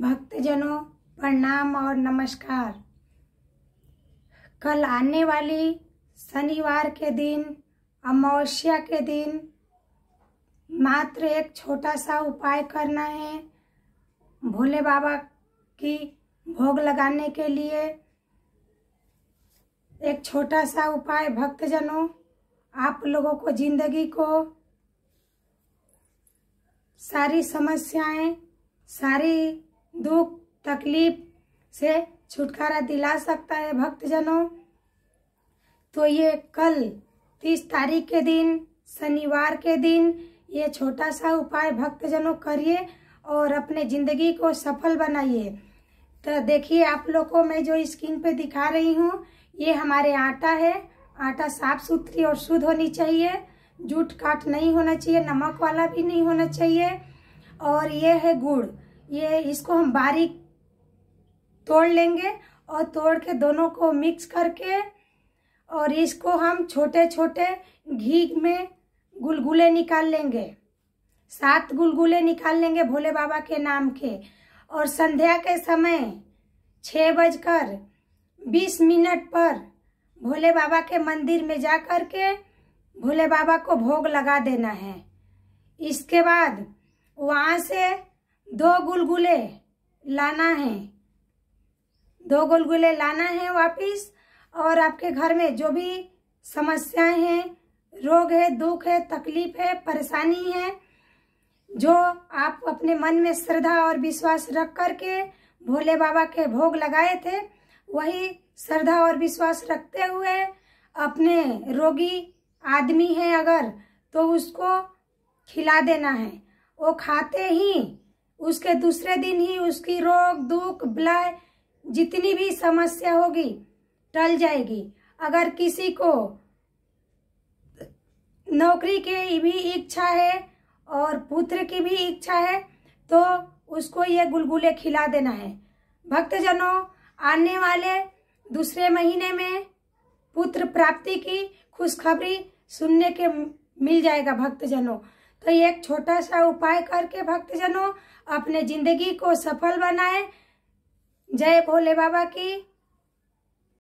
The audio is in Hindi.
भक्तजनों प्रणाम और नमस्कार कल आने वाली शनिवार के दिन अमावस्या के दिन मात्र एक छोटा सा उपाय करना है भोले बाबा की भोग लगाने के लिए एक छोटा सा उपाय भक्तजनों आप लोगों को जिंदगी को सारी समस्याएं सारी दुख तकलीफ से छुटकारा दिला सकता है भक्तजनों तो ये कल तीस तारीख के दिन शनिवार के दिन ये छोटा सा उपाय भक्तजनों करिए और अपने ज़िंदगी को सफल बनाइए तो देखिए आप लोग को मैं जो स्क्रीन पे दिखा रही हूँ ये हमारे आटा है आटा साफ सुथरी और शुद्ध होनी चाहिए जूट काट नहीं होना चाहिए नमक वाला भी नहीं होना चाहिए और ये है गुड़ ये इसको हम बारीक तोड़ लेंगे और तोड़ के दोनों को मिक्स करके और इसको हम छोटे छोटे घी में गुलगुले निकाल लेंगे सात गुलगुले निकाल लेंगे भोले बाबा के नाम के और संध्या के समय छः बजकर बीस मिनट पर भोले बाबा के मंदिर में जा कर के भोले बाबा को भोग लगा देना है इसके बाद वहाँ से दो गुलगुले लाना है दो गुलगुले लाना है वापिस और आपके घर में जो भी समस्याएं हैं रोग है दुख है तकलीफ है परेशानी है जो आप अपने मन में श्रद्धा और विश्वास रख कर के भोले बाबा के भोग लगाए थे वही श्रद्धा और विश्वास रखते हुए अपने रोगी आदमी है अगर तो उसको खिला देना है वो खाते ही उसके दूसरे दिन ही उसकी रोग दुख ब्लाय जितनी भी समस्या होगी टल जाएगी अगर किसी को नौकरी की भी इच्छा है और पुत्र की भी इच्छा है तो उसको ये गुलगुले खिला देना है भक्तजनों आने वाले दूसरे महीने में पुत्र प्राप्ति की खुशखबरी सुनने के मिल जाएगा भक्तजनों तो ये एक छोटा सा उपाय करके भक्तजनों अपने जिंदगी को सफल बनाए जय भोले बाबा की